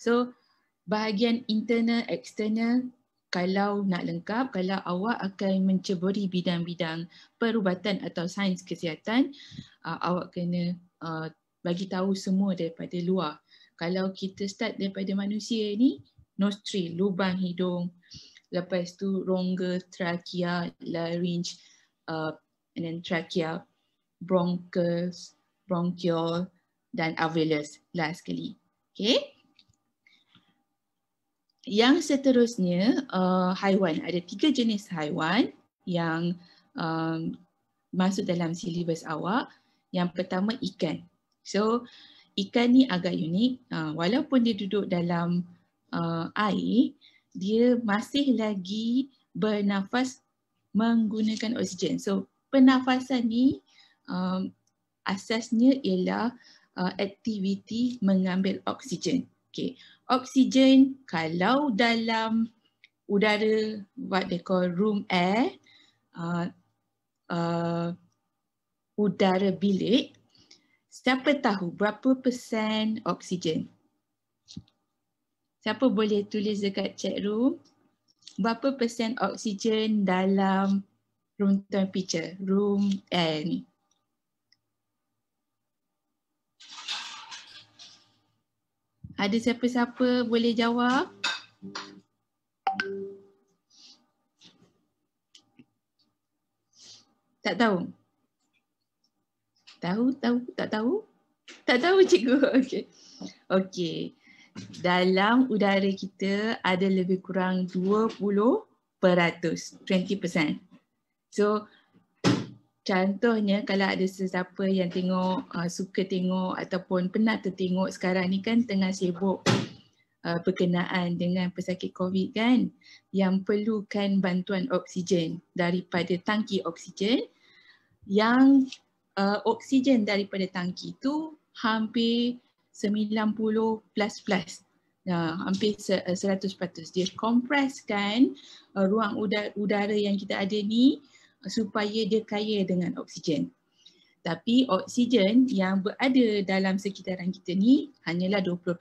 So bahagian internal, external kalau nak lengkap, kalau awak akan menceburi bidang-bidang perubatan atau sains kesihatan, uh, awak kena uh, bagi tahu semua daripada luar. Kalau kita start daripada manusia ni, nostril, lubang hidung, lepas tu rongga, trachea, larynx, uh, and then trachea, bronchus, bronchial dan alveolus last kali. Okay? yang seterusnya uh, haiwan ada tiga jenis haiwan yang um, masuk dalam silibus awak. Yang pertama ikan. So ikan ni agak unik. Uh, walaupun dia duduk dalam uh, air, dia masih lagi bernafas menggunakan oksigen. So pernafasan ni um, asasnya ialah uh, aktiviti mengambil oksigen. Okay oksigen kalau dalam udara what they call room air uh, uh, udara bilik siapa tahu berapa persen oksigen siapa boleh tulis dekat chat room berapa persen oksigen dalam room temperature room air ni Ada siapa-siapa boleh jawab? Tak tahu. Tahu, tahu, tak tahu. Tak tahu cikgu. Okey. Okey. Dalam udara kita ada lebih kurang 20% 20%. So Contohnya kalau ada sesiapa yang tengok, uh, suka tengok ataupun penat tertengok sekarang ni kan tengah sibuk uh, berkenaan dengan pesakit COVID kan yang perlukan bantuan oksigen daripada tangki oksigen yang uh, oksigen daripada tangki tu hampir 90 plus plus ya, uh, hampir 100 patus. Dia kompreskan uh, ruang udara, udara yang kita ada ni supaya dia kaya dengan oksigen. Tapi oksigen yang berada dalam sekitaran kita ni hanyalah 20%.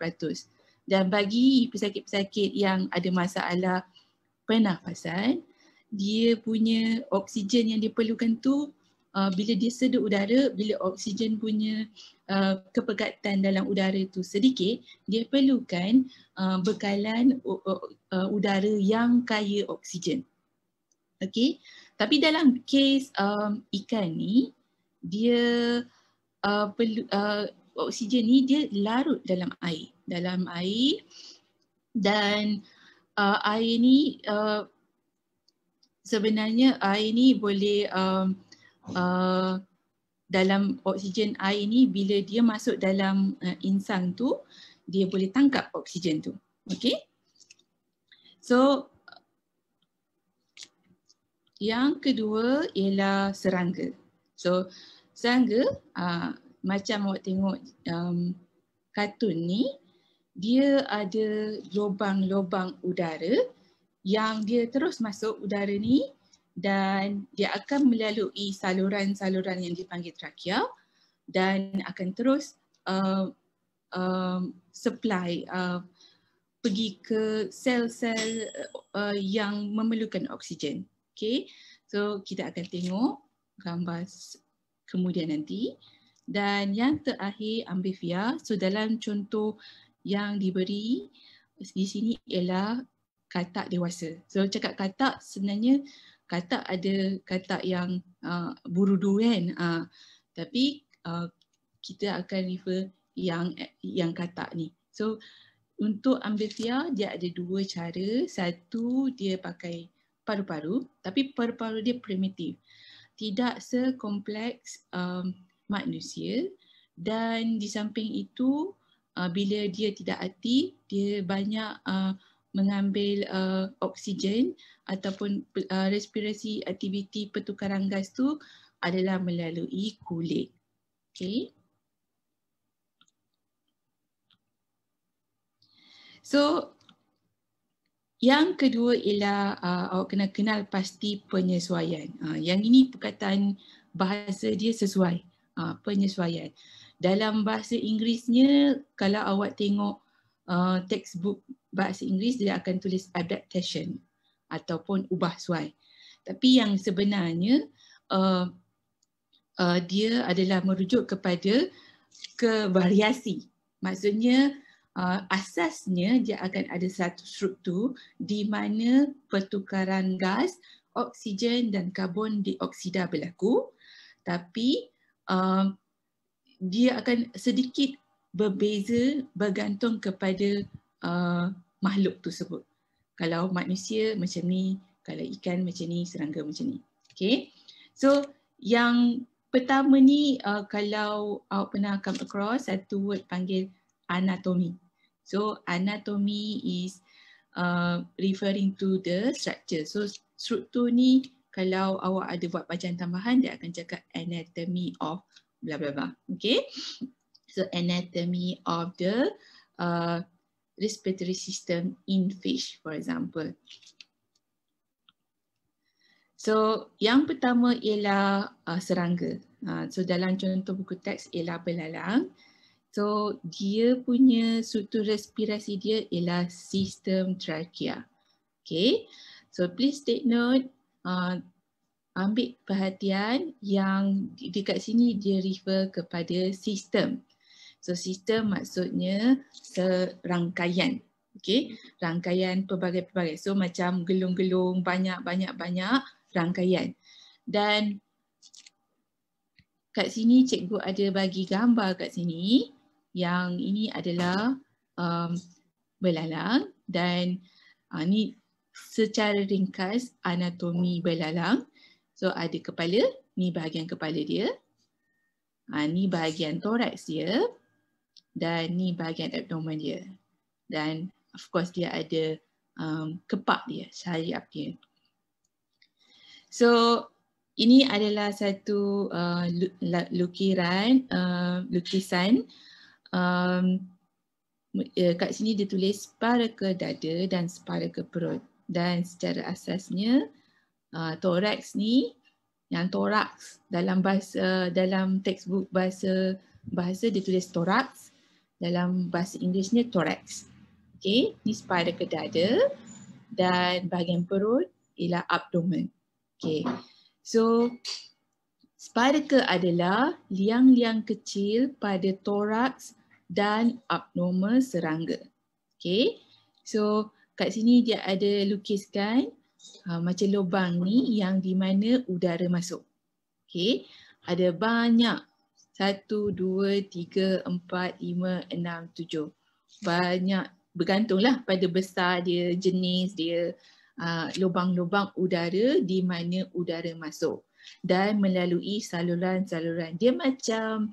Dan bagi pesakit-pesakit yang ada masalah pernafasan, dia punya oksigen yang dia perlukan tu uh, bila dia sedut udara, bila oksigen punya uh, kepekatan dalam udara tu sedikit, dia perlukan uh, bekalan uh, uh, uh udara yang kaya oksigen. Okey. Tapi dalam kes um, ikan ni, dia uh, perlu uh, oksigen ni dia larut dalam air, dalam air dan uh, air ni uh, sebenarnya air ni boleh um, uh, dalam oksigen air ni bila dia masuk dalam uh, insang tu dia boleh tangkap oksigen tu. Okay? So yang kedua ialah serangga. So serangga uh, macam awak tengok um, kartun ni, dia ada lubang-lubang udara yang dia terus masuk udara ni dan dia akan melalui saluran-saluran yang dipanggil trakea dan akan terus uh, um, supply uh, pergi ke sel-sel uh, yang memerlukan oksigen. Okay, so kita akan tengok gambar kemudian nanti. Dan yang terakhir ambivia. So dalam contoh yang diberi di sini ialah katak dewasa. So cakap katak sebenarnya katak ada katak yang uh, burudu kan. Uh, tapi uh, kita akan refer yang yang katak ni. So untuk ambivia dia ada dua cara. Satu dia pakai paru-paru tapi paru-paru dia primitif tidak sekompleks um, manusia dan di samping itu uh, bila dia tidak hati dia banyak uh, mengambil uh, oksigen ataupun uh, respirasi aktiviti pertukaran gas tu adalah melalui kulit Okay. so yang kedua ialah uh, awak kena kenal pasti penyesuaian. Uh, yang ini perkataan bahasa dia sesuai, uh, penyesuaian. Dalam bahasa Inggerisnya, kalau awak tengok uh, textbook bahasa Inggeris, dia akan tulis adaptation ataupun ubah suai. Tapi yang sebenarnya, uh, uh, dia adalah merujuk kepada kevariasi. Maksudnya, uh, asasnya dia akan ada satu struktur di mana pertukaran gas, oksigen dan karbon dioksida berlaku tapi uh, dia akan sedikit berbeza bergantung kepada uh, makhluk tersebut. Kalau manusia macam ni, kalau ikan macam ni, serangga macam ni. Okay. So yang pertama ni uh, kalau awak pernah come across satu word panggil anatomy. So anatomy is uh, referring to the structure. So struktur ni kalau awak ada buat bacaan tambahan dia akan cakap anatomy of bla bla bla. Okay. So anatomy of the uh, respiratory system in fish for example. So yang pertama ialah uh, serangga. Uh, so dalam contoh buku teks ialah belalang. So dia punya struktur respirasi dia ialah sistem trachea. Okay. So please take note, uh, ambil perhatian yang di dekat sini dia refer kepada sistem. So sistem maksudnya serangkaian. Okay. Rangkaian pelbagai-pelbagai. So macam gelung-gelung banyak-banyak-banyak rangkaian. Dan kat sini cikgu ada bagi gambar kat sini yang ini adalah um, belalang dan uh, ni secara ringkas anatomi belalang. So ada kepala, ni bahagian kepala dia. Uh, ni bahagian thorax dia dan ni bahagian abdomen dia. Dan of course dia ada um, kepak dia, sayap dia. So ini adalah satu uh, lukiran, uh, lukisan uh, um, kat sini dia tulis separa ke dada dan separa ke perut dan secara asasnya uh, torax ni yang torax dalam bahasa dalam textbook bahasa bahasa dia tulis torax dalam bahasa Inggerisnya thorax. Okay, ni separa ke dada dan bahagian perut ialah abdomen. Okay, so separa ke adalah liang-liang kecil pada thorax dan abnormal serangga. Okay, so kat sini dia ada lukiskan uh, macam lubang ni yang di mana udara masuk. Okay, ada banyak. Satu, dua, tiga, empat, lima, enam, tujuh. Banyak bergantunglah pada besar dia, jenis dia, uh, lubang-lubang uh, udara di mana udara masuk dan melalui saluran-saluran. Dia macam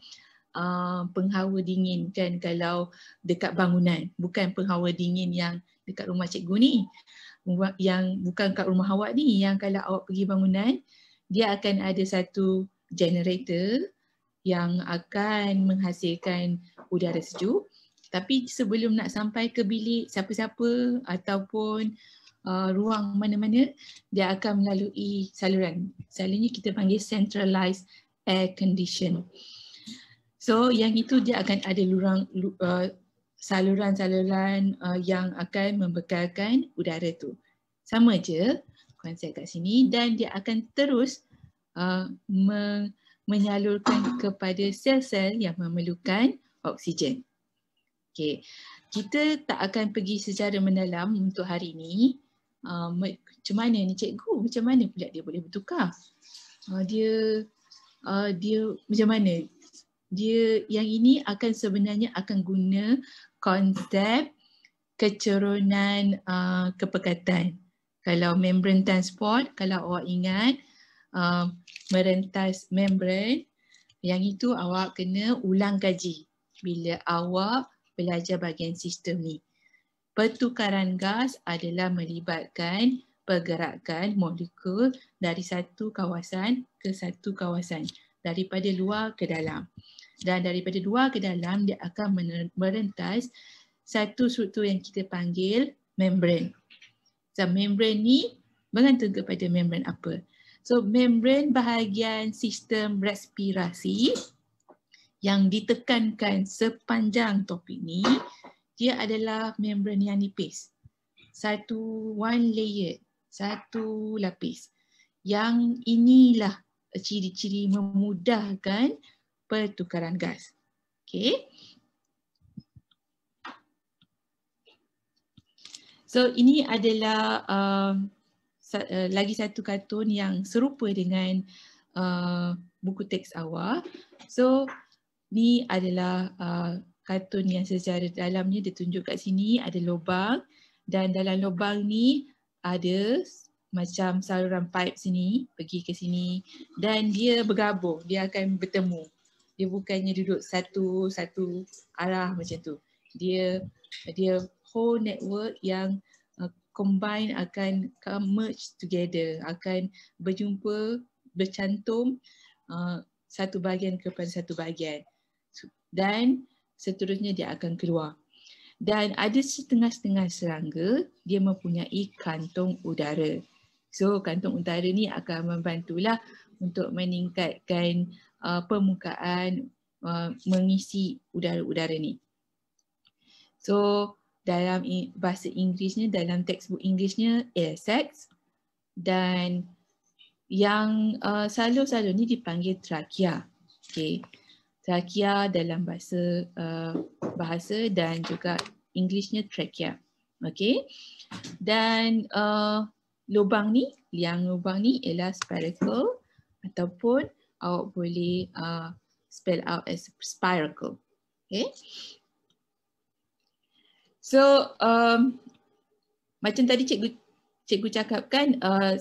Ah, penghawa dingin kan kalau dekat bangunan bukan penghawa dingin yang dekat rumah cikgu ni yang bukan kat rumah awak ni yang kalau awak pergi bangunan dia akan ada satu generator yang akan menghasilkan udara sejuk tapi sebelum nak sampai ke bilik siapa-siapa ataupun uh, ruang mana-mana dia akan melalui saluran salinnya kita panggil centralized air conditioner So yang itu dia akan ada lurang uh, saluran-saluran uh, yang akan membekalkan udara tu. Sama je konsep kat sini dan dia akan terus uh, me menyalurkan kepada sel-sel yang memerlukan oksigen. Okay. Kita tak akan pergi secara mendalam untuk hari ini. Uh, macam mana ni cikgu? Macam mana pula dia boleh bertukar? Uh, dia, uh, dia macam mana? dia yang ini akan sebenarnya akan guna konsep kecerunan uh, kepekatan. Kalau membran transport, kalau awak ingat uh, merentas membran, yang itu awak kena ulang kaji bila awak belajar bahagian sistem ni. Pertukaran gas adalah melibatkan pergerakan molekul dari satu kawasan ke satu kawasan, daripada luar ke dalam dan daripada dua ke dalam dia akan merentas satu struktur yang kita panggil membran. So membran ni bergantung kepada membran apa. So membran bahagian sistem respirasi yang ditekankan sepanjang topik ni dia adalah membran yang nipis. Satu one layer, satu lapis. Yang inilah ciri-ciri memudahkan pertukaran gas. Okay. So ini adalah uh, sa uh, lagi satu kartun yang serupa dengan uh, buku teks awal. So ni adalah uh, kartun yang secara dalamnya ditunjuk kat sini ada lubang dan dalam lubang ni ada macam saluran pipe sini pergi ke sini dan dia bergabung dia akan bertemu dia bukannya duduk satu satu arah macam tu dia dia whole network yang uh, combine akan merge together akan berjumpa bercantum uh, satu bahagian kepada satu bahagian dan seterusnya dia akan keluar dan ada setengah-setengah serangga dia mempunyai kantung udara so kantung udara ni akan membantulah untuk meningkatkan uh, permukaan uh, mengisi udara-udara ni. So dalam bahasa Inggerisnya, dalam textbook Inggerisnya ASX dan yang uh, selalu-selalu ni dipanggil trachea. Okay. Trachea dalam bahasa uh, bahasa dan juga Inggerisnya trachea. Okay. Dan uh, lubang ni, yang lubang ni ialah spiracle ataupun awak boleh uh, spell out as spiracle. Okay. So um, macam tadi cikgu cikgu cakapkan uh,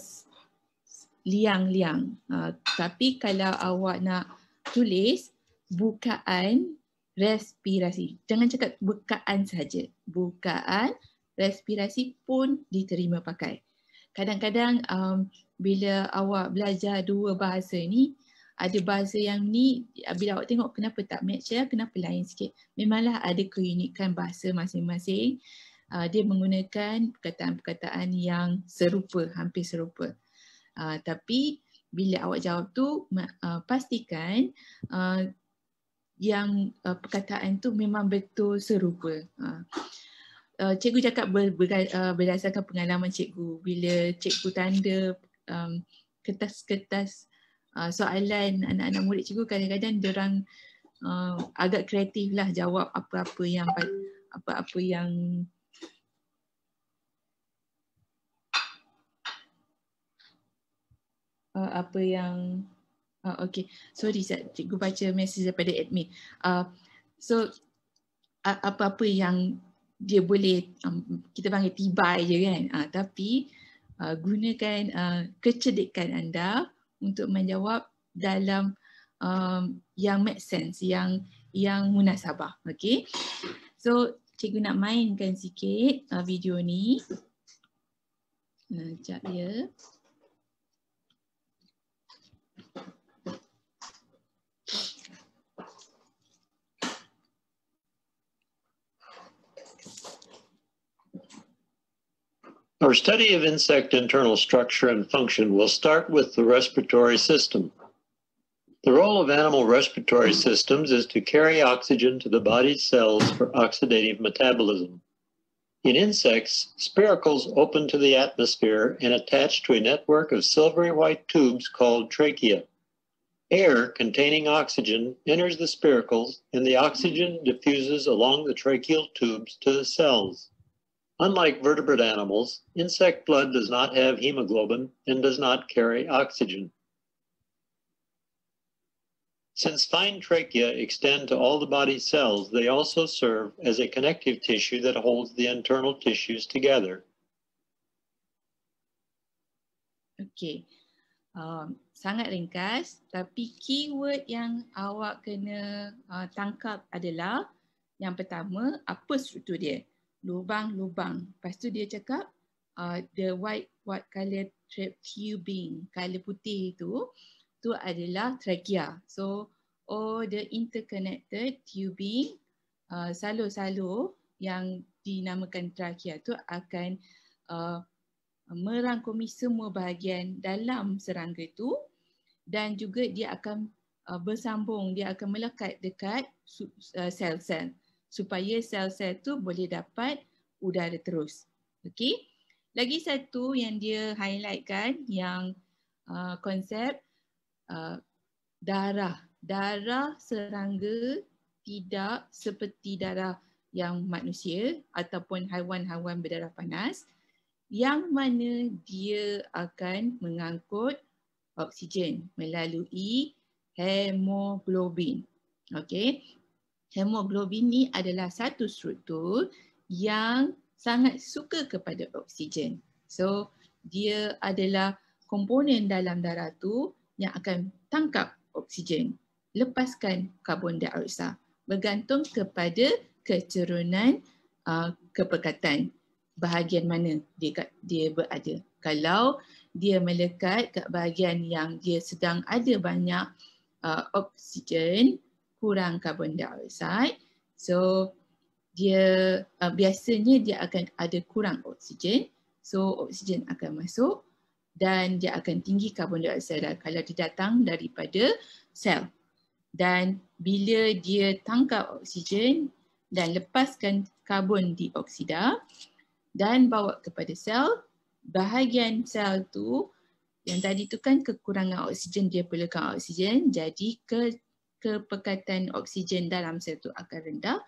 liang-liang. Uh, uh, tapi kalau awak nak tulis bukaan respirasi. Jangan cakap bukaan saja. Bukaan respirasi pun diterima pakai. Kadang-kadang um, bila awak belajar dua bahasa ini ada bahasa yang ni bila awak tengok kenapa tak match ya kenapa lain sikit memanglah ada keunikan bahasa masing-masing uh, dia menggunakan perkataan-perkataan yang serupa hampir serupa uh, tapi bila awak jawab tu uh, pastikan uh, yang uh, perkataan tu memang betul serupa uh. Uh, cikgu cakap ber, ber, uh, berdasarkan pengalaman cikgu bila cikgu tanda um, kertas-kertas Ah, soalan anak-anak murid cikgu kadang-kadang orang uh, ah, agak kreatif lah jawab apa-apa yang apa-apa yang Uh, apa yang uh, okay sorry saya cikgu baca message daripada admin uh, so apa-apa yang dia boleh um, kita panggil tiba je kan uh, tapi uh, gunakan uh, kecerdikan anda uh, untuk menjawab dalam um, yang make sense, yang yang munasabah. Okay. So, cikgu nak mainkan sikit uh, video ni. Sekejap ya. Yeah. Our study of insect internal structure and function will start with the respiratory system. The role of animal respiratory systems is to carry oxygen to the body's cells for oxidative metabolism. In insects, spiracles open to the atmosphere and attach to a network of silvery white tubes called trachea. Air containing oxygen enters the spiracles and the oxygen diffuses along the tracheal tubes to the cells. Unlike vertebrate animals, insect blood does not have hemoglobin and does not carry oxygen. Since fine trachea extend to all the body cells, they also serve as a connective tissue that holds the internal tissues together. Okay. Um, sangat ringkas tapi keyword yang awak kena uh, tangkap adalah yang pertama apa struktur dia. lubang-lubang. Lepas tu dia cakap uh, the white white color tubing, color putih itu tu adalah trachea. So all the interconnected tubing salur-salur uh, yang dinamakan trachea tu akan uh, merangkumi semua bahagian dalam serangga itu dan juga dia akan uh, bersambung, dia akan melekat dekat uh, sel-sel. Uh, supaya sel-sel tu boleh dapat udara terus. Okey. Lagi satu yang dia highlightkan yang uh, konsep uh, darah. Darah serangga tidak seperti darah yang manusia ataupun haiwan-haiwan berdarah panas yang mana dia akan mengangkut oksigen melalui hemoglobin. Okey hemoglobin ni adalah satu struktur yang sangat suka kepada oksigen. So, dia adalah komponen dalam darah tu yang akan tangkap oksigen, lepaskan karbon dioksida bergantung kepada kecerunan uh, kepekatan bahagian mana dia, dia berada. Kalau dia melekat kat bahagian yang dia sedang ada banyak uh, oksigen, kurang karbon dioxide. So dia uh, biasanya dia akan ada kurang oksigen. So oksigen akan masuk dan dia akan tinggi karbon dioxide kalau dia datang daripada sel. Dan bila dia tangkap oksigen dan lepaskan karbon dioksida dan bawa kepada sel, bahagian sel tu yang tadi tu kan kekurangan oksigen dia perlukan oksigen jadi ke kepekatan oksigen dalam sel tu akan rendah.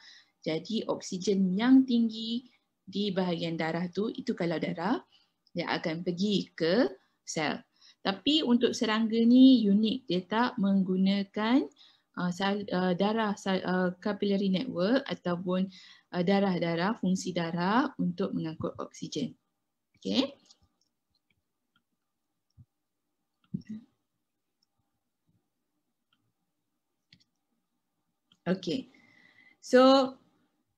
Jadi oksigen yang tinggi di bahagian darah tu, itu kalau darah, dia akan pergi ke sel. Tapi untuk serangga ni unik, dia tak menggunakan uh, uh darah sal, uh, capillary network ataupun uh, darah-darah, uh, fungsi darah untuk mengangkut oksigen. Okay. Okay. So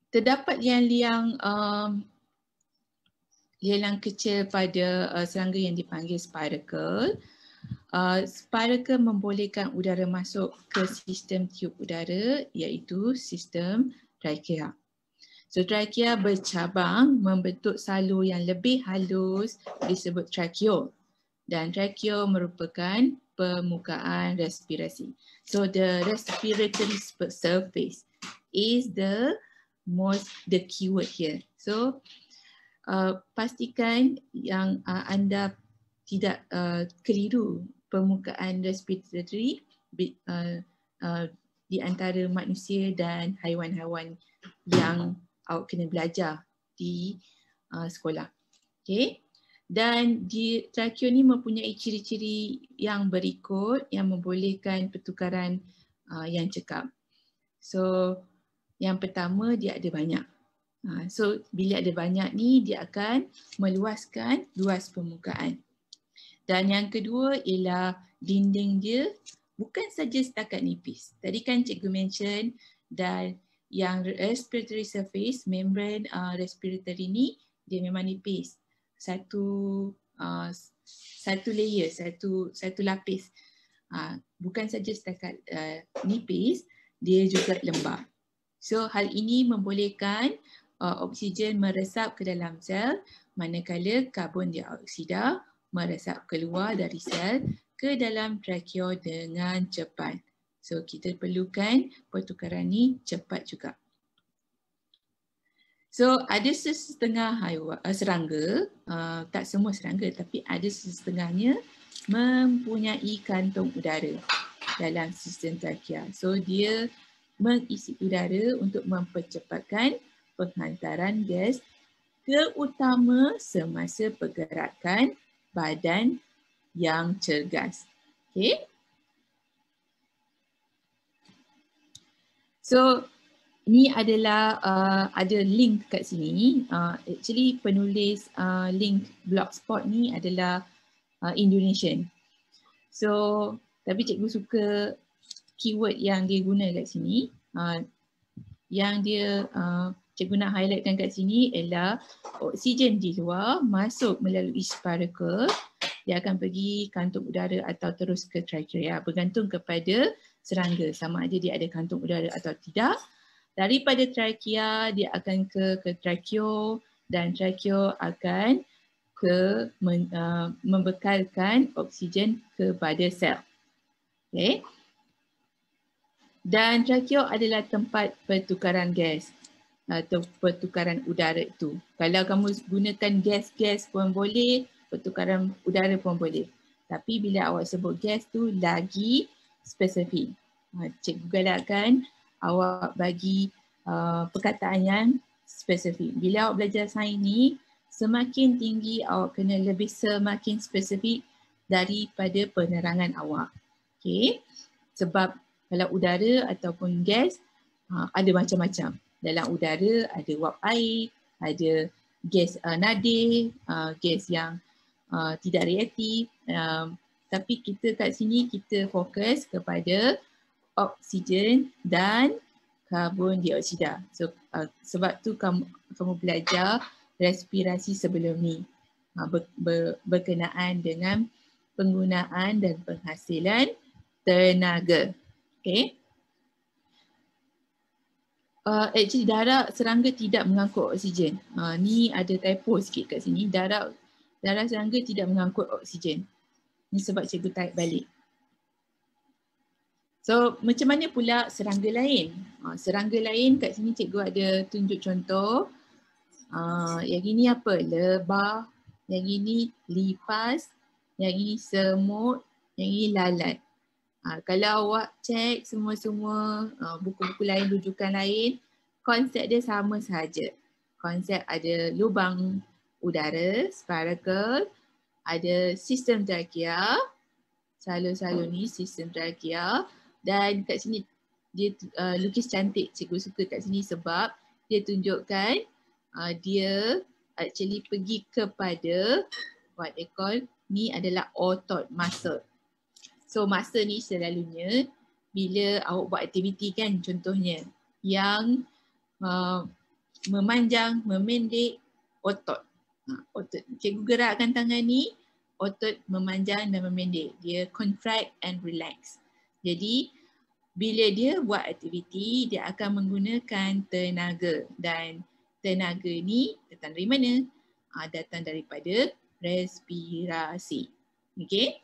terdapat yang liang um, liang kecil pada uh, serangga yang dipanggil spiracle. Uh, spiracle membolehkan udara masuk ke sistem tiup udara iaitu sistem trachea. So trachea bercabang membentuk salur yang lebih halus disebut tracheol. Dan tracheol merupakan permukaan respirasi. So the respiratory surface is the most the keyword here. So uh, pastikan yang uh, anda tidak uh, keliru permukaan respiratory uh, uh, di antara manusia dan haiwan-haiwan yang awak kena belajar di uh, sekolah. Okay dan di trakea ni mempunyai ciri-ciri yang berikut yang membolehkan pertukaran uh, yang cekap. So yang pertama dia ada banyak. Uh, so bila ada banyak ni dia akan meluaskan luas permukaan. Dan yang kedua ialah dinding dia bukan saja setakat nipis. Tadi kan cikgu mention dan yang respiratory surface, membrane uh, respiratory ni dia memang nipis satu uh, satu layer satu satu lapis uh, bukan saja setakat uh, nipis dia juga lembap so hal ini membolehkan uh, oksigen meresap ke dalam sel manakala karbon dioksida meresap keluar dari sel ke dalam trakea dengan cepat so kita perlukan pertukaran ini cepat juga So ada setengah haiwan eh, serangga, uh, tak semua serangga tapi ada setengahnya mempunyai kantung udara dalam sistem trakea. So dia mengisi udara untuk mempercepatkan penghantaran gas terutama semasa pergerakan badan yang cergas. Okay. So ni adalah uh, ada link kat sini. Uh, actually penulis uh, link blogspot ni adalah uh, Indonesian. So tapi cikgu suka keyword yang dia guna kat sini. Uh, yang dia uh, cikgu nak highlightkan kat sini ialah oksigen di luar masuk melalui sparacle dia akan pergi kantung udara atau terus ke trachea bergantung kepada serangga sama ada dia ada kantung udara atau tidak daripada trachea dia akan ke ke tracheo dan tracheo akan ke men, uh, membekalkan oksigen kepada sel. Okay. Dan trachea adalah tempat pertukaran gas atau pertukaran udara itu. Kalau kamu gunakan gas-gas pun boleh, pertukaran udara pun boleh. Tapi bila awak sebut gas tu lagi spesifik. Ha, cikgu galakkan uh, awak bagi uh, perkataan yang spesifik. Bila awak belajar sign ni, semakin tinggi awak kena lebih semakin spesifik daripada penerangan awak. Okay. Sebab kalau udara ataupun gas uh, ada macam-macam. Dalam udara ada wap air, ada gas uh, nadir, uh, gas yang uh, tidak reaktif. Uh, tapi kita kat sini kita fokus kepada oksigen dan karbon dioksida. So uh, sebab tu kamu, kamu belajar respirasi sebelum ni uh, ber, ber, berkenaan dengan penggunaan dan penghasilan tenaga. Okay. Uh, actually darah serangga tidak mengangkut oksigen. Uh, ni ada typo sikit kat sini. Darah darah serangga tidak mengangkut oksigen. Ni sebab cikgu type balik. So macam mana pula serangga lain? Uh, serangga lain kat sini cikgu ada tunjuk contoh. Uh, yang ini apa? Lebah. Yang ini lipas. Yang ini semut. Yang ini lalat. Uh, kalau awak cek semua-semua buku-buku lain, rujukan lain, konsep dia sama sahaja. Konsep ada lubang udara, sparagel, ada sistem trakea, salur-salur ni sistem trakea, dan kat sini dia uh, lukis cantik cikgu suka kat sini sebab dia tunjukkan uh, dia actually pergi kepada what they call ni adalah otot muscle. So muscle ni selalunya bila awak buat aktiviti kan contohnya yang uh, memanjang, memendek otot. Uh, ha, otot. Cikgu gerakkan tangan ni otot memanjang dan memendek. Dia contract and relax. Jadi bila dia buat aktiviti, dia akan menggunakan tenaga dan tenaga ni datang dari mana? Ha, datang daripada respirasi. Okay.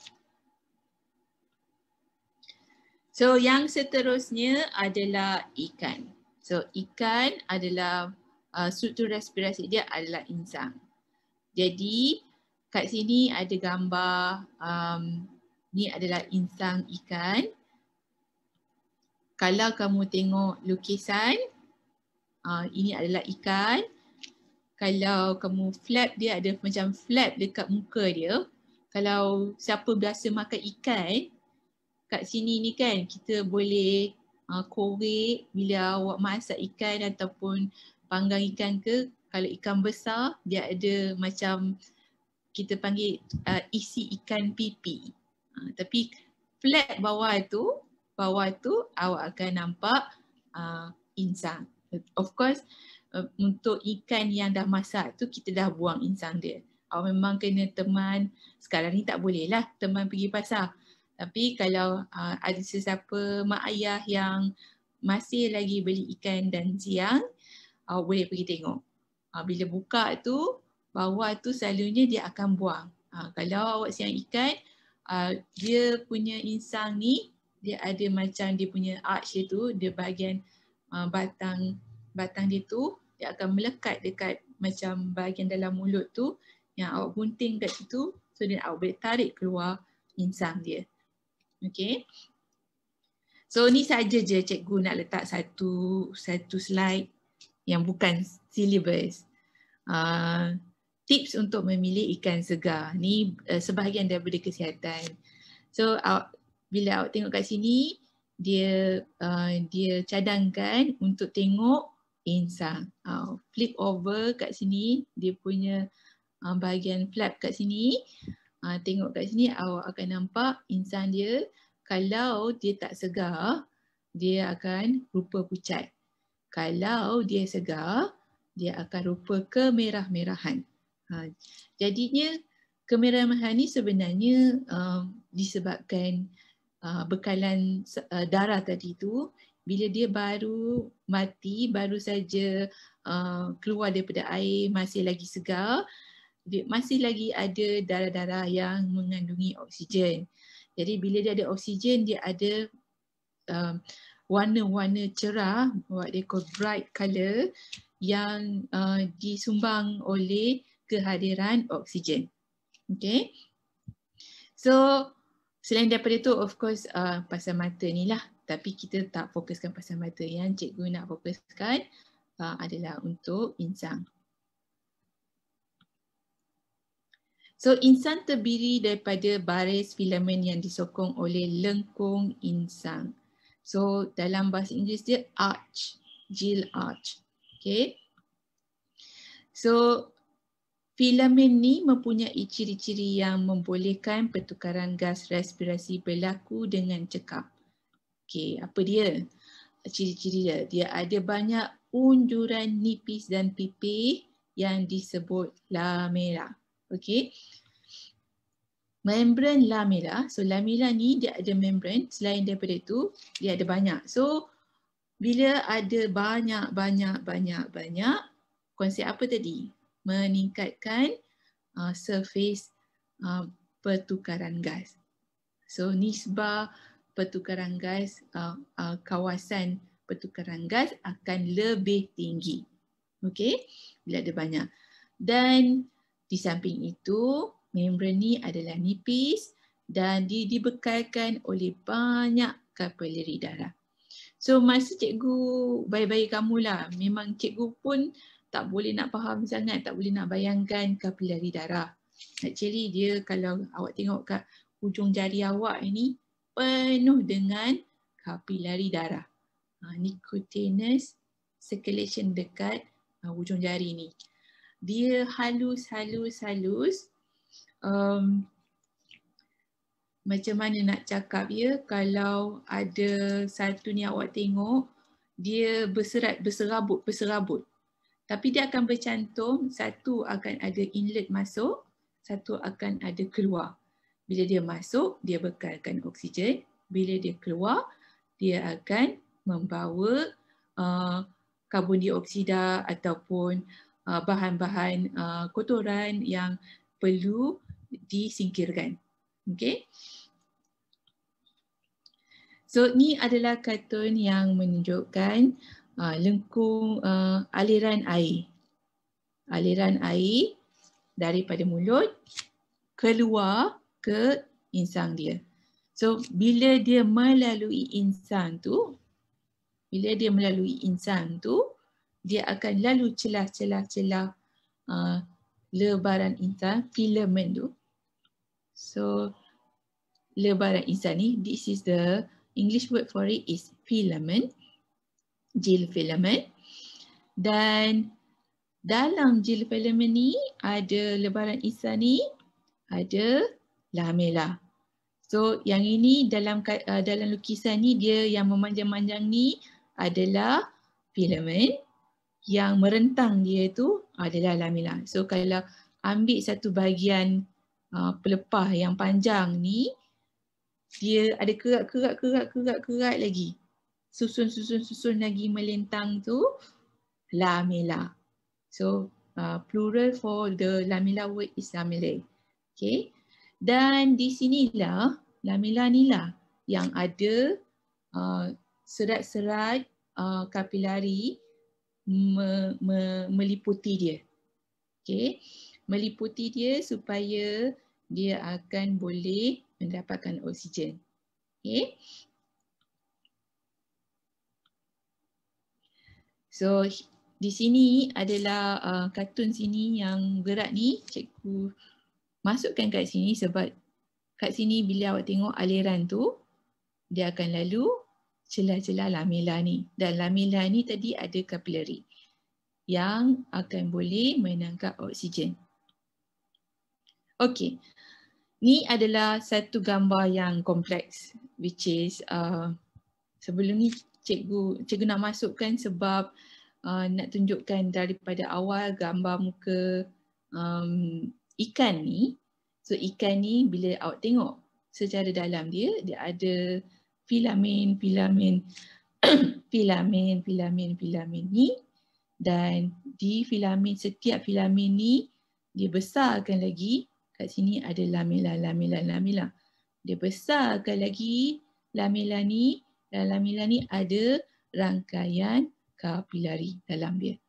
So yang seterusnya adalah ikan. So ikan adalah uh, struktur respirasi dia adalah insang. Jadi kat sini ada gambar um, ni adalah insang ikan kalau kamu tengok lukisan uh, ini adalah ikan kalau kamu flap dia ada macam flap dekat muka dia kalau siapa biasa makan ikan kat sini ni kan kita boleh uh, korek bila awak masak ikan ataupun panggang ikan ke kalau ikan besar dia ada macam kita panggil uh, isi ikan pipi uh, tapi flap bawah tu bawah tu awak akan nampak uh, insang. Of course uh, untuk ikan yang dah masak tu kita dah buang insang dia. Awak memang kena teman, sekarang ni tak boleh lah teman pergi pasar. Tapi kalau uh, ada sesiapa mak ayah yang masih lagi beli ikan dan siang, awak boleh pergi tengok. Uh, bila buka tu, bawah tu selalunya dia akan buang. Uh, kalau awak siang ikan, uh, dia punya insang ni dia ada macam dia punya arch dia tu dia bahagian uh, batang batang dia tu dia akan melekat dekat macam bahagian dalam mulut tu yang awak gunting kat situ so dia awak boleh tarik keluar insang dia okey so ni saja je cikgu nak letak satu satu slide yang bukan syllabus uh, tips untuk memilih ikan segar ni uh, sebahagian daripada kesihatan so uh, bila awak tengok kat sini dia uh, dia cadangkan untuk tengok insang. Uh, flip over kat sini dia punya uh, bahagian flap kat sini. Uh, tengok kat sini awak akan nampak insang dia kalau dia tak segar dia akan rupa pucat. Kalau dia segar dia akan rupa kemerah-merahan. Uh, jadinya kemerah-merahan ni sebenarnya uh, disebabkan Uh, bekalan uh, darah tadi tu bila dia baru mati baru saja uh, keluar daripada air masih lagi segar dia masih lagi ada darah-darah yang mengandungi oksigen jadi bila dia ada oksigen dia ada um, warna-warna cerah what they call bright color yang uh, disumbang oleh kehadiran oksigen okay so selain daripada itu, of course uh, pasal mata ni lah tapi kita tak fokuskan pasal mata yang cikgu nak fokuskan uh, adalah untuk insang So insang terdiri daripada baris filamen yang disokong oleh lengkung insang. So dalam bahasa Inggeris dia arch, gill arch. Okay. So Filamen ni mempunyai ciri-ciri yang membolehkan pertukaran gas respirasi berlaku dengan cekap. Okey, apa dia? Ciri-ciri dia, dia ada banyak unjuran nipis dan pipih yang disebut lamela. Okey. Membran lamela, so lamela ni dia ada membran selain daripada itu, dia ada banyak. So bila ada banyak banyak banyak banyak konsep apa tadi? meningkatkan uh, surface uh, pertukaran gas. So nisbah pertukaran gas, uh, uh, kawasan pertukaran gas akan lebih tinggi. Okay, bila ada banyak. Dan di samping itu, membran ni adalah nipis dan di dibekalkan oleh banyak kapileri darah. So masa cikgu bayi-bayi kamu lah, memang cikgu pun uh, tak boleh nak faham sangat, tak boleh nak bayangkan kapilari darah. Actually dia kalau awak tengok kat hujung jari awak ini penuh dengan kapilari darah. Ha, nicotinous circulation dekat ha, hujung jari ni. Dia halus, halus, halus. Um, macam mana nak cakap ya kalau ada satu ni awak tengok dia berserat, berserabut, berserabut tapi dia akan bercantum satu akan ada inlet masuk satu akan ada keluar bila dia masuk dia bekalkan oksigen bila dia keluar dia akan membawa uh, karbon dioksida ataupun uh, bahan-bahan uh, uh, kotoran yang perlu disingkirkan Okay? so ni adalah kartun yang menunjukkan uh, lengkung uh, aliran air. Aliran air daripada mulut keluar ke insang dia. So bila dia melalui insang tu, bila dia melalui insang tu, dia akan lalu celah-celah-celah uh, lebaran insang, filamen tu. So lebaran insang ni, this is the English word for it is filament gel filament dan dalam gel filament ni ada lebaran isa ni ada lamela so yang ini dalam uh, dalam lukisan ni dia yang memanjang-manjang ni adalah filament yang merentang dia tu adalah lamela so kalau ambil satu bahagian uh, pelepah yang panjang ni dia ada kerak-kerak-kerak-kerak lagi susun-susun-susun lagi melintang tu lamela. So uh, plural for the lamela word is lamela. Okay. Dan di sinilah lamela nilah yang ada uh, serat-serat uh, uh, kapilari me me meliputi dia. Okay. Meliputi dia supaya dia akan boleh mendapatkan oksigen. Okay. So di sini adalah uh, kartun sini yang gerak ni cikgu masukkan kat sini sebab kat sini bila awak tengok aliran tu dia akan lalu celah-celah lamela ni dan lamela ni tadi ada kapileri yang akan boleh menangkap oksigen. Okey. Ni adalah satu gambar yang kompleks which is uh, sebelum ni cikgu cikgu nak masukkan sebab uh, nak tunjukkan daripada awal gambar muka um, ikan ni. So ikan ni bila awak tengok secara dalam dia dia ada filamen filamen filamen filamen filamen ni dan di filamen setiap filamen ni dia besarkan lagi kat sini ada lamela lamela lamela dia besarkan lagi lamela ni dalam lamina ni ada rangkaian kapilari dalam dia.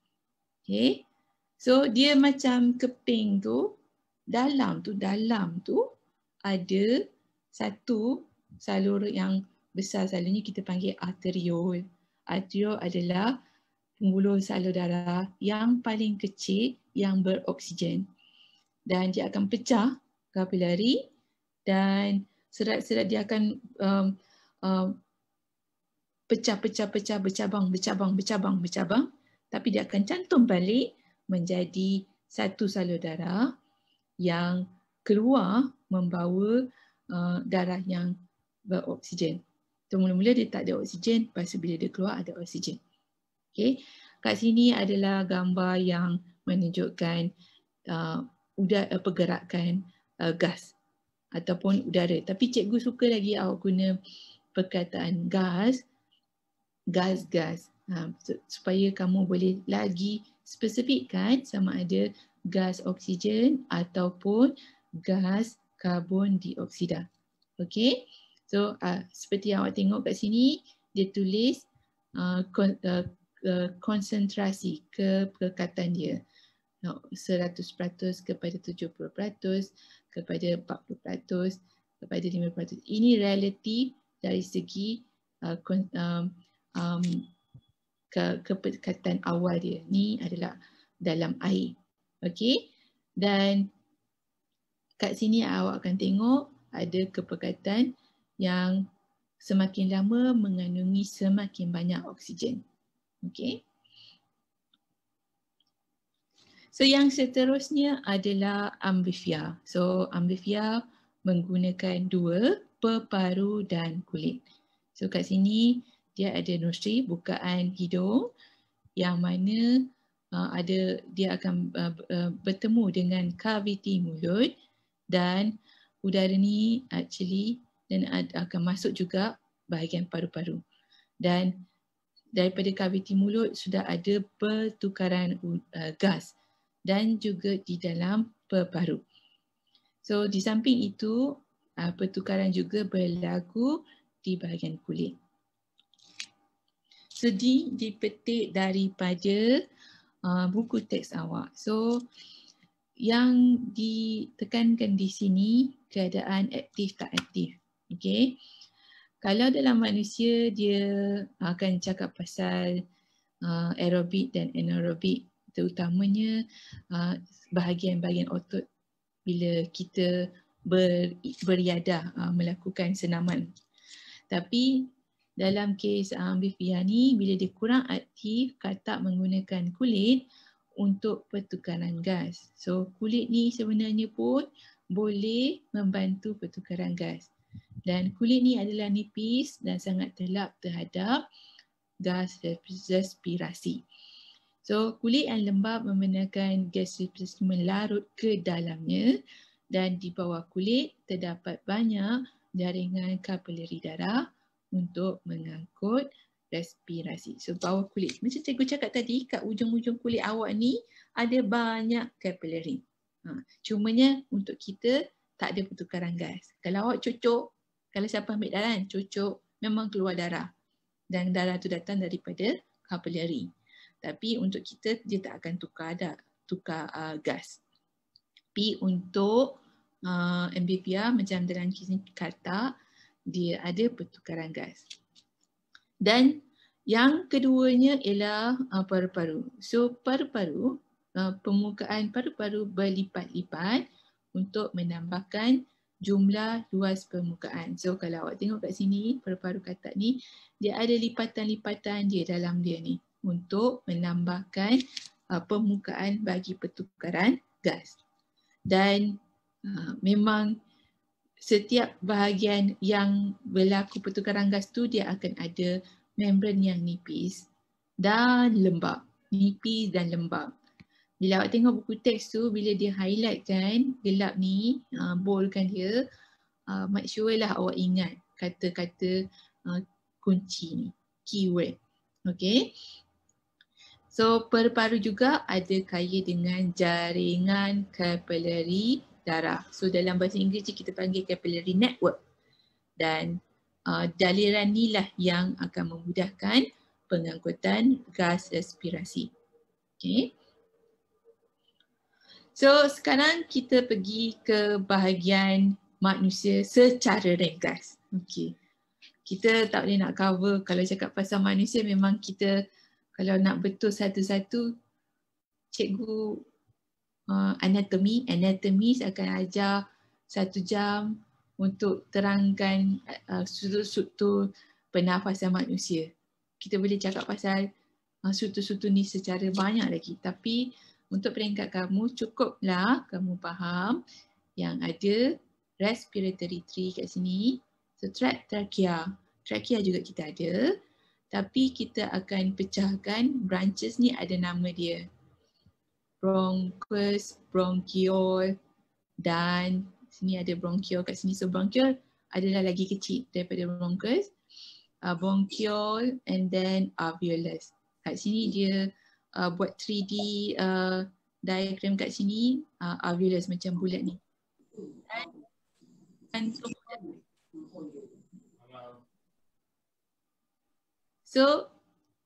Okay. So dia macam keping tu, dalam tu, dalam tu ada satu salur yang besar selalunya kita panggil arteriol. Arteriol adalah pembuluh salur darah yang paling kecil yang beroksigen. Dan dia akan pecah kapilari dan serat-serat dia akan um, um, pecah pecah pecah bercabang bercabang bercabang bercabang tapi dia akan cantum balik menjadi satu salur darah yang keluar membawa uh, darah yang beroksigen. Tu mula-mula dia tak ada oksigen, lepas tu bila dia keluar ada oksigen. Okey. Kat sini adalah gambar yang menunjukkan uh, udara uh, pergerakan uh, gas ataupun udara. Tapi cikgu suka lagi awak guna perkataan gas gas-gas um, supaya kamu boleh lagi spesifikkan sama ada gas oksigen ataupun gas karbon dioksida. Okay, so uh, seperti yang awak tengok kat sini, dia tulis uh, kon, uh, uh, konsentrasi keperkatan dia. 100% kepada 70%, kepada 40%, kepada 50%. Ini relatif dari segi uh, kon, uh, um, ke keperkatan awal dia ni adalah dalam air. Okey. Dan kat sini awak akan tengok ada keperkatan yang semakin lama mengandungi semakin banyak oksigen. Okey. So yang seterusnya adalah amphibia. So amphibia menggunakan dua, peparu dan kulit. So kat sini dia ada nostri bukaan hidung yang mana uh, ada dia akan uh, uh, bertemu dengan kaviti mulut dan udara ni actually dan akan masuk juga bahagian paru-paru dan daripada kaviti mulut sudah ada pertukaran uh, gas dan juga di dalam paru-paru. So di samping itu uh, pertukaran juga berlaku di bahagian kulit sedi dipetik daripada uh, buku teks awak. So yang ditekankan di sini keadaan aktif tak aktif. Okay. Kalau dalam manusia dia akan cakap pasal uh, aerobik dan anaerobik terutamanya uh, bahagian-bahagian uh, otot bila kita ber, beriadah uh, melakukan senaman. Tapi dalam kes um, ah, ni, bila dia kurang aktif katak menggunakan kulit untuk pertukaran gas. So kulit ni sebenarnya pun boleh membantu pertukaran gas. Dan kulit ni adalah nipis dan sangat telap terhadap gas respirasi. So kulit yang lembab membenarkan gas respirasi melarut ke dalamnya dan di bawah kulit terdapat banyak jaringan kapileri darah untuk mengangkut respirasi. So bawah kulit. Macam cikgu cakap tadi, kat ujung-ujung kulit awak ni ada banyak capillary. Ha. Cumanya untuk kita tak ada pertukaran gas. Kalau awak cucuk, kalau siapa ambil darah kan, cucuk memang keluar darah. Dan darah tu datang daripada capillary. Tapi untuk kita dia tak akan tukar ada tukar uh, gas. Tapi untuk uh, MBPR macam dalam kisah kata, dia ada pertukaran gas. Dan yang keduanya ialah uh, paru-paru. So paru-paru, uh, permukaan paru-paru berlipat-lipat untuk menambahkan jumlah luas permukaan. So kalau awak tengok kat sini, paru-paru katak ni, dia ada lipatan-lipatan dia dalam dia ni untuk menambahkan uh, permukaan bagi pertukaran gas. Dan uh, memang setiap bahagian yang berlaku pertukaran gas tu dia akan ada membran yang nipis dan lembap. Nipis dan lembap. Bila awak tengok buku teks tu, bila dia highlight kan gelap ni, uh, ha, bold kan dia, uh, make sure lah awak ingat kata-kata uh, kunci ni, keyword. Okay. So, perparu juga ada kaya dengan jaringan kapilari darah. So dalam bahasa Inggeris kita panggil capillary network. Dan uh, jaliran ni lah yang akan memudahkan pengangkutan gas respirasi. Okay. So sekarang kita pergi ke bahagian manusia secara ringkas. Okay. Kita tak boleh nak cover kalau cakap pasal manusia memang kita kalau nak betul satu-satu cikgu uh, anatomi. Anatomi saya akan ajar satu jam untuk terangkan uh, struktur-struktur pernafasan manusia. Kita boleh cakap pasal uh, struktur-struktur ni secara banyak lagi. Tapi untuk peringkat kamu cukuplah kamu faham yang ada respiratory tree kat sini. So track trachea. Trachea juga kita ada. Tapi kita akan pecahkan branches ni ada nama dia bronchus, bronchiole dan sini ada bronchiole kat sini. So bronchiole adalah lagi kecil daripada bronchus. Uh, ah, bronchiole and then alveolus. Ah, kat sini dia uh, buat 3D uh, diagram kat sini uh, alveolus macam bulat ni. and so, so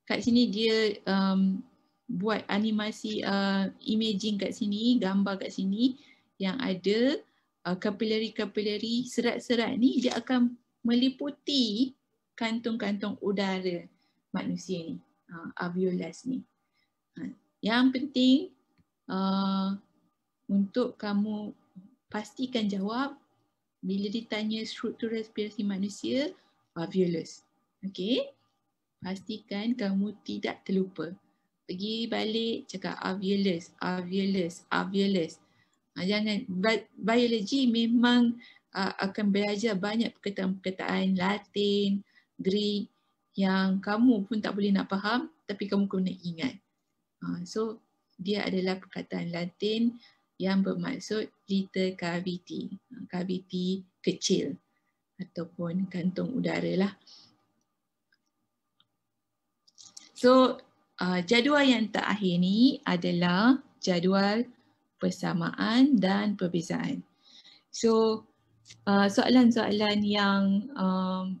kat sini dia um, buat animasi uh, imaging kat sini, gambar kat sini yang ada kapileri-kapileri uh, serat-serat ni dia akan meliputi kantung-kantung udara manusia ni, uh, alveolus ni. Uh, yang penting uh, untuk kamu pastikan jawab bila ditanya struktur respirasi manusia, alveolus. Okay? Pastikan kamu tidak terlupa pergi balik cakap alveolus, alveolus, alveolus. Ha, ah, jangan bi- biologi memang uh, akan belajar banyak perkataan-perkataan Latin, Greek yang kamu pun tak boleh nak faham tapi kamu kena ingat. Ha, so dia adalah perkataan Latin yang bermaksud little cavity, cavity kecil ataupun kantung udara lah. So uh, jadual yang terakhir ni adalah jadual persamaan dan perbezaan. So uh, soalan-soalan yang um,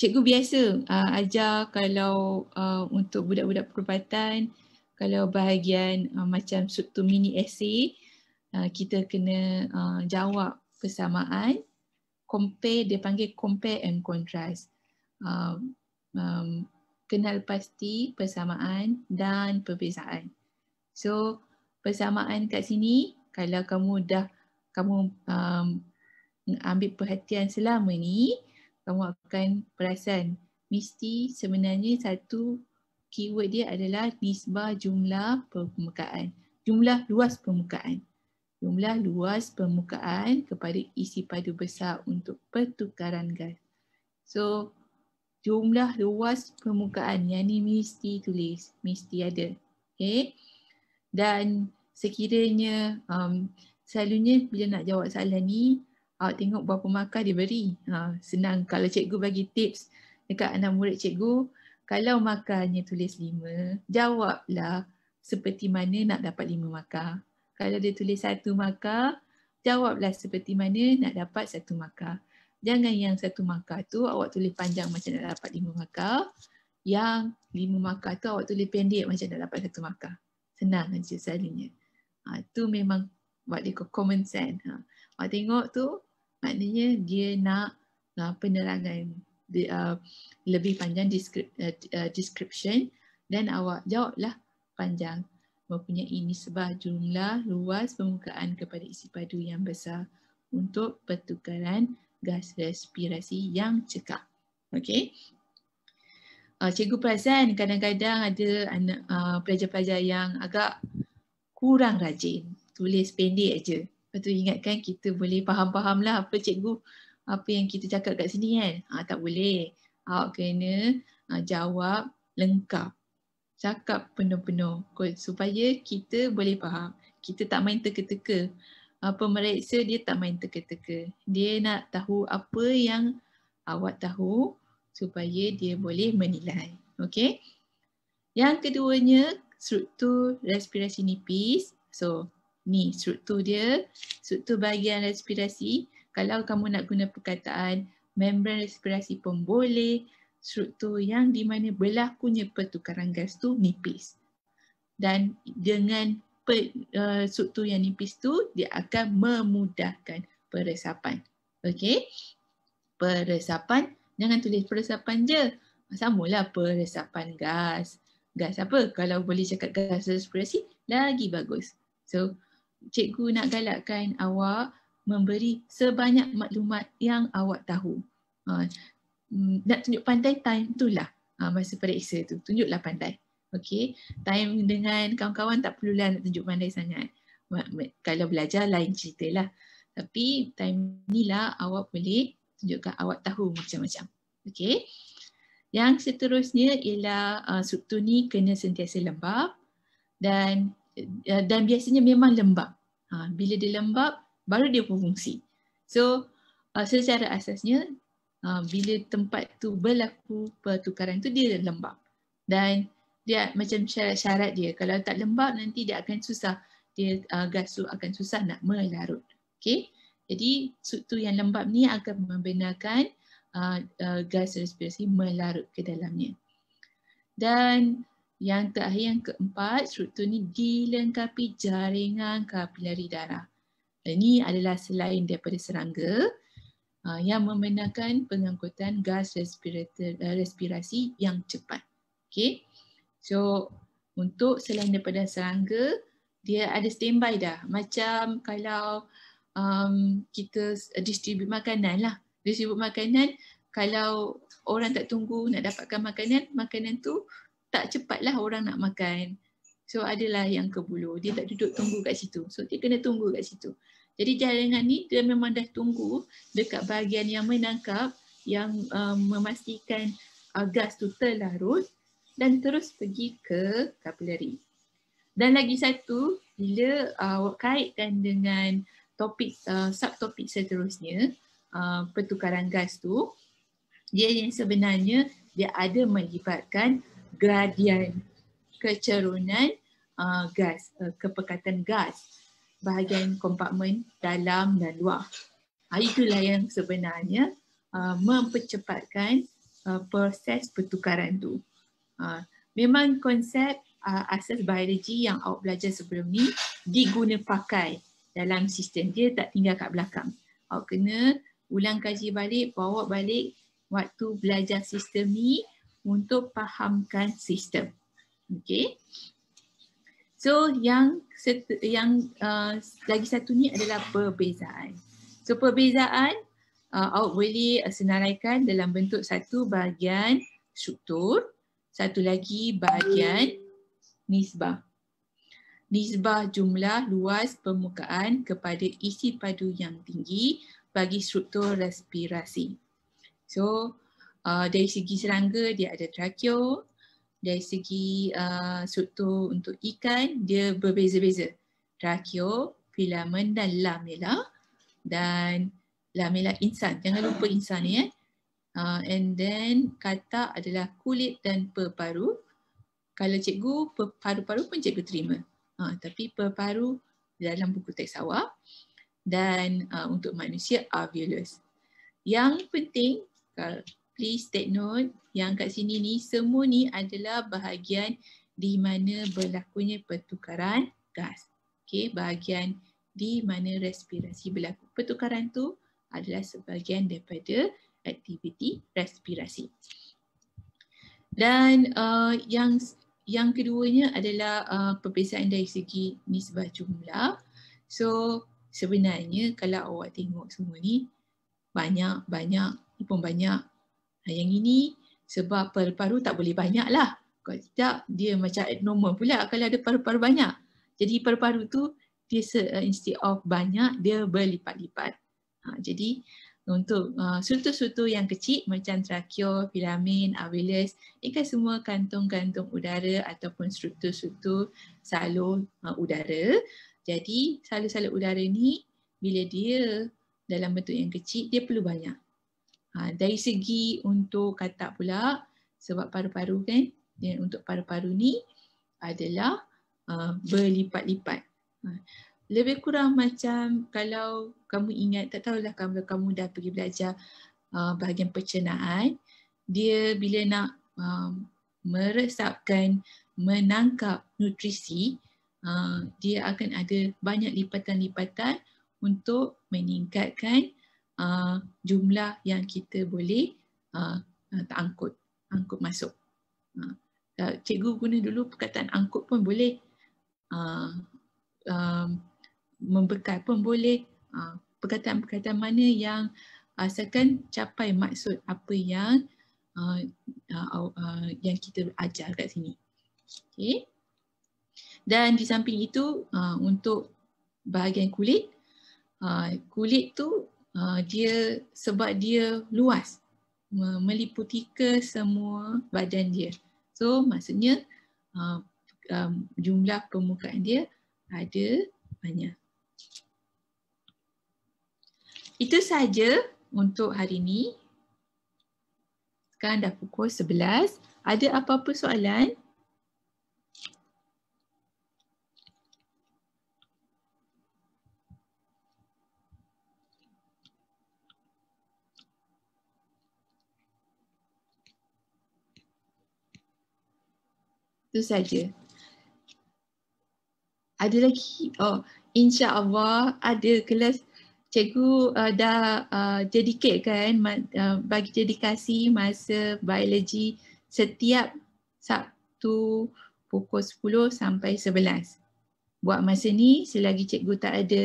cikgu biasa uh, ajar kalau uh, untuk budak-budak perubatan kalau bahagian uh, macam sub to mini essay uh, kita kena uh, jawab persamaan compare dia panggil compare and contrast um, um, kenal pasti persamaan dan perbezaan. So persamaan kat sini kalau kamu dah kamu um, ambil perhatian selama ni kamu akan perasan mesti sebenarnya satu keyword dia adalah nisbah jumlah permukaan. Jumlah luas permukaan. Jumlah luas permukaan kepada isi padu besar untuk pertukaran gas. So jumlah luas permukaan yang ni mesti tulis, mesti ada. Okay. Dan sekiranya um, selalunya bila nak jawab soalan ni, awak tengok berapa markah dia beri. Ha, senang kalau cikgu bagi tips dekat anak murid cikgu, kalau makanya tulis lima, jawablah seperti mana nak dapat lima markah. Kalau dia tulis satu markah, jawablah seperti mana nak dapat satu markah. Jangan yang satu markah tu awak tulis panjang macam nak dapat lima markah. Yang lima markah tu awak tulis pendek macam nak dapat satu markah. Senang kan cik salinya. Ha, tu memang buat dia common sense. Ha. Awak tengok tu maknanya dia nak uh, penerangan di, uh, lebih panjang deskrip, uh, ha, uh, description dan awak jawablah panjang mempunyai nisbah jumlah luas permukaan kepada isi padu yang besar untuk pertukaran gas respirasi yang cekak. okay? Uh, ah, cikgu perasan kadang-kadang ada ah, pelajar-pelajar uh, yang agak kurang rajin. Tulis pendek aja. Lepas tu ingatkan kita boleh faham-faham lah apa cikgu apa yang kita cakap kat sini kan. Uh, tak boleh. Awak kena uh, jawab lengkap. Cakap penuh-penuh. Supaya kita boleh faham. Kita tak main teka-teka. Pemeriksa dia tak main teka-teka. Dia nak tahu apa yang awak tahu supaya dia boleh menilai. Okey. Yang keduanya struktur respirasi nipis. So ni struktur dia, struktur bahagian respirasi. Kalau kamu nak guna perkataan membran respirasi pun boleh. Struktur yang di mana berlakunya pertukaran gas tu nipis. Dan dengan uh, eh, sup yang nipis tu dia akan memudahkan peresapan. Okey. Peresapan jangan tulis peresapan je. Samalah peresapan gas. Gas apa? Kalau boleh cakap gas respirasi lagi bagus. So cikgu nak galakkan awak memberi sebanyak maklumat yang awak tahu. Uh, nak tunjuk pandai time tu lah. Uh, masa periksa tu. Tunjuklah pandai. Okay, time dengan kawan-kawan tak perlulah nak tunjuk pandai sangat. Kalau belajar lain cerita lah. Tapi time ni lah awak boleh tunjukkan awak tahu macam-macam. Okay. Yang seterusnya ialah uh, struktur ni kena sentiasa lembab dan uh, dan biasanya memang lembab. Ha, bila dia lembab, baru dia berfungsi. So, uh, secara asasnya, uh, bila tempat tu berlaku pertukaran tu dia lembab. Dan dia macam syarat-syarat dia kalau tak lembab nanti dia akan susah dia uh, gas akan susah nak melarut Okay? jadi sutu yang lembab ni akan membenarkan uh, uh, gas respirasi melarut ke dalamnya dan yang terakhir yang keempat struktur ni dilengkapi jaringan kapilari darah ini adalah selain daripada serangga uh, yang membenarkan pengangkutan gas respirasi yang cepat Okay? So untuk selain daripada serangga, dia ada standby dah. Macam kalau um, kita distribute makanan lah. Distribute makanan, kalau orang tak tunggu nak dapatkan makanan, makanan tu tak cepatlah orang nak makan. So adalah yang kebulu. Dia tak duduk tunggu kat situ. So dia kena tunggu kat situ. Jadi jaringan ni dia memang dah tunggu dekat bahagian yang menangkap yang um, memastikan uh, gas tu terlarut dan terus pergi ke kapilari. Dan lagi satu, bila awak uh, kaitkan dengan topik uh, subtopik seterusnya, uh, pertukaran gas tu, dia yang sebenarnya dia ada melibatkan gradian kecerunan uh, gas, kepekatan gas bahagian kompartmen dalam dan luar. Ah, itulah yang sebenarnya mempercepatkan proses pertukaran tu. Ha. memang konsep uh, asas biologi yang awak belajar sebelum ni diguna pakai dalam sistem dia tak tinggal kat belakang. Awak kena ulang kaji balik, bawa balik waktu belajar sistem ni untuk fahamkan sistem. Okay. So yang yang uh, lagi satu ni adalah perbezaan. So perbezaan uh, awak boleh senaraikan dalam bentuk satu bahagian struktur satu lagi bahagian nisbah. Nisbah jumlah luas permukaan kepada isi padu yang tinggi bagi struktur respirasi. So uh, dari segi serangga dia ada trakeo, dari segi uh, struktur untuk ikan dia berbeza-beza. Trakeo, filamen dan lamela dan lamela insan. Jangan lupa insan ya. Eh? Uh, and then kata adalah kulit dan peparu. Kalau cikgu peparu-paru pun cikgu terima. Uh, tapi peparu dalam buku teks awak dan uh, untuk manusia alveolus. Yang penting, uh, please take note yang kat sini ni semua ni adalah bahagian di mana berlakunya pertukaran gas. Okay, bahagian di mana respirasi berlaku. Pertukaran tu adalah sebahagian daripada aktiviti respirasi. Dan uh, yang yang keduanya adalah uh, perbezaan dari segi nisbah jumlah. So sebenarnya kalau awak tengok semua ni banyak banyak pun banyak yang ini sebab paru-paru tak boleh banyak lah. Kalau tidak dia macam abnormal pula kalau ada paru-paru banyak. Jadi paru-paru tu dia uh, instead of banyak dia berlipat-lipat. Ha, jadi untuk uh, sutu-sutu yang kecil macam trakeor, filamen, alveolus, ini kan semua kantung-kantung udara ataupun sutu-sutu salur uh, udara. Jadi salur-salur udara ni bila dia dalam bentuk yang kecil dia perlu banyak. Ha, dari segi untuk katak pula sebab paru-paru kan dan untuk paru-paru ni adalah uh, berlipat-lipat. Ha, lebih kurang macam kalau kamu ingat tak tahulah kamu kamu dah pergi belajar uh, bahagian pencernaan dia bila nak um, meresapkan menangkap nutrisi uh, dia akan ada banyak lipatan-lipatan untuk meningkatkan uh, jumlah yang kita boleh uh, uh angkut angkut masuk uh, cikgu guna dulu perkataan angkut pun boleh uh, um, membekal pun boleh ah, perkataan-perkataan mana yang ah, asalkan capai maksud apa yang ah, yang kita ajar kat sini. Okay. Dan di samping itu untuk bahagian kulit, kulit tu dia sebab dia luas meliputi ke semua badan dia. So maksudnya jumlah permukaan dia ada banyak. Itu sahaja untuk hari ini. Sekarang dah pukul 11. Ada apa-apa soalan? Itu saja. Ada lagi? Oh, insya Allah ada kelas cikgu uh, dah uh, dedicate kan uh, bagi dedikasi masa biologi setiap Sabtu pukul 10 sampai 11. Buat masa ni selagi cikgu tak ada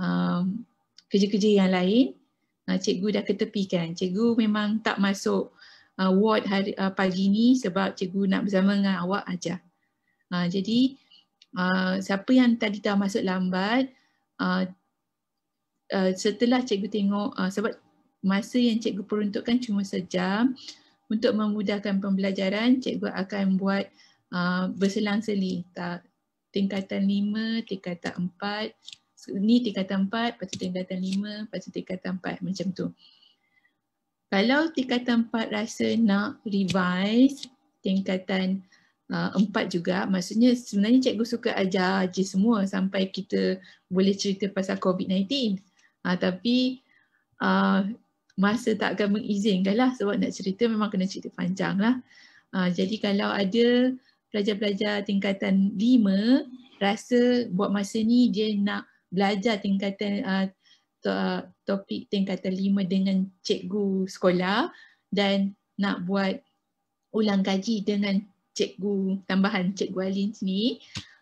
um, kerja-kerja yang lain, uh, cikgu dah ketepikan. Cikgu memang tak masuk uh, ward hari, uh, pagi ni sebab cikgu nak bersama dengan awak aja. Uh, jadi uh, siapa yang tadi dah masuk lambat, uh, Eh, setelah cikgu tengok uh, sebab masa yang cikgu peruntukkan cuma sejam untuk memudahkan pembelajaran cikgu akan buat uh, eh, berselang-seli tingkatan 5 tingkatan 4 ni tingkatan 4 lepas tingkatan 5 lepas tingkatan 4 macam tu kalau tingkatan 4 rasa nak revise tingkatan uh, 4 juga maksudnya sebenarnya cikgu suka ajar je semua sampai kita boleh cerita pasal COVID-19 Ha, tapi uh, masa tak akan mengizinkan lah sebab nak cerita memang kena cerita panjang lah. Ha, ah, jadi kalau ada pelajar-pelajar tingkatan 5 rasa buat masa ni dia nak belajar tingkatan uh, to, topik tingkatan 5 dengan cikgu sekolah dan nak buat ulang kaji dengan cikgu tambahan cikgu Alin sini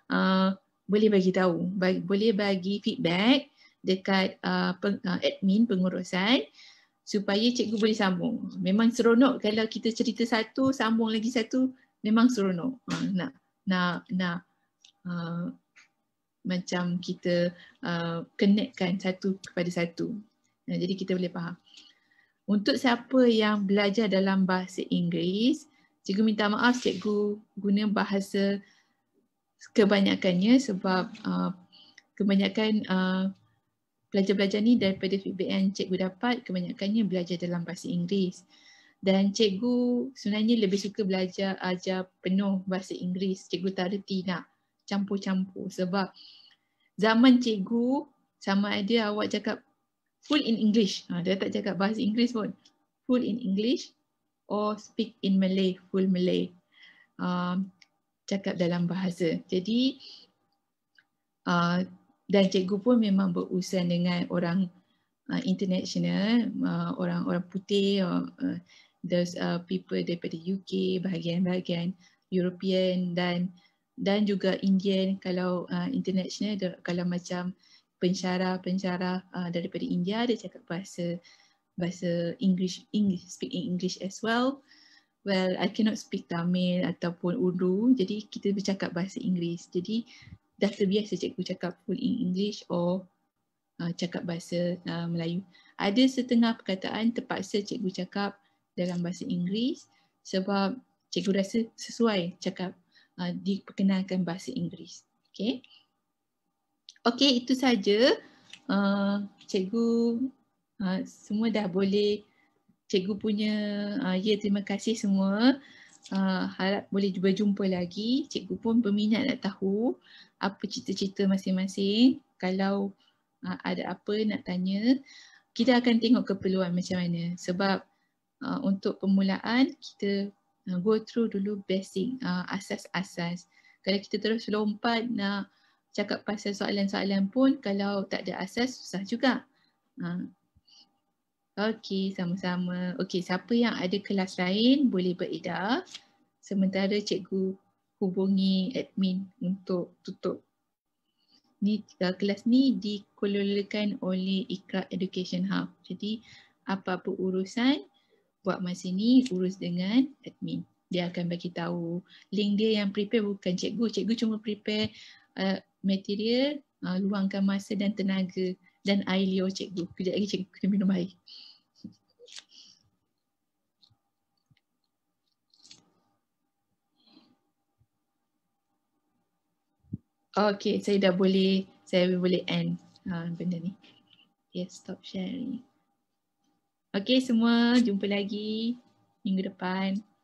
uh, boleh bagi tahu, boleh bagi feedback dekat uh, peng, uh, admin pengurusan supaya cikgu boleh sambung. Memang seronok kalau kita cerita satu sambung lagi satu memang seronok. Uh, nak nak nak uh, macam kita uh, connectkan satu kepada satu. Uh, jadi kita boleh faham. Untuk siapa yang belajar dalam bahasa Inggeris, cikgu minta maaf cikgu guna bahasa kebanyakannya sebab uh, kebanyakan uh, pelajar-pelajar ni daripada feedback yang cikgu dapat kebanyakannya belajar dalam bahasa Inggeris dan cikgu sebenarnya lebih suka belajar ajar penuh bahasa Inggeris cikgu tak reti nak campur-campur sebab zaman cikgu sama ada awak cakap full in English ha, dia tak cakap bahasa Inggeris pun full in English or speak in Malay full Malay uh, cakap dalam bahasa jadi uh, dan cikgu pun memang berurusan dengan orang uh, international, orang-orang uh, putih, or, uh, those uh, people daripada UK, bahagian-bahagian European dan dan juga Indian kalau uh, international, kalau macam pensyarah-pensyarah uh, daripada India dia cakap bahasa bahasa English, English speak English as well. Well, I cannot speak Tamil ataupun Urdu, jadi kita bercakap bahasa Inggeris. Jadi dah terbiasa cikgu cakap full in English or uh, cakap bahasa uh, Melayu. Ada setengah perkataan terpaksa cikgu cakap dalam bahasa Inggeris sebab cikgu rasa sesuai cakap uh, diperkenalkan bahasa Inggeris. Okay. Okay, itu saja. Uh, cikgu uh, semua dah boleh. Cikgu punya, uh, ya terima kasih semua. Ah, harap boleh berjumpa lagi. Cikgu pun berminat nak tahu apa cita-cita masing-masing. Kalau uh, ada apa nak tanya, kita akan tengok keperluan macam mana. Sebab uh, untuk permulaan, kita uh, go through dulu basic, uh, asas-asas. Kalau kita terus lompat nak cakap pasal soalan-soalan pun, kalau tak ada asas, susah juga. Uh, Okay, sama-sama. Okay, siapa yang ada kelas lain boleh beredar. Sementara cikgu hubungi admin untuk tutup. Ni eh, kelas ni dikelolakan oleh Ikra Education Hub. Jadi apa-apa urusan buat masa ni urus dengan admin. Dia akan bagi tahu link dia yang prepare bukan cikgu. Cikgu cuma prepare uh, material, uh, luangkan masa dan tenaga dan air liur cikgu. Kejap lagi cikgu kena minum air. Okay, saya dah boleh, saya boleh end uh, benda ni. Yes, stop sharing. Okay, semua jumpa lagi minggu depan.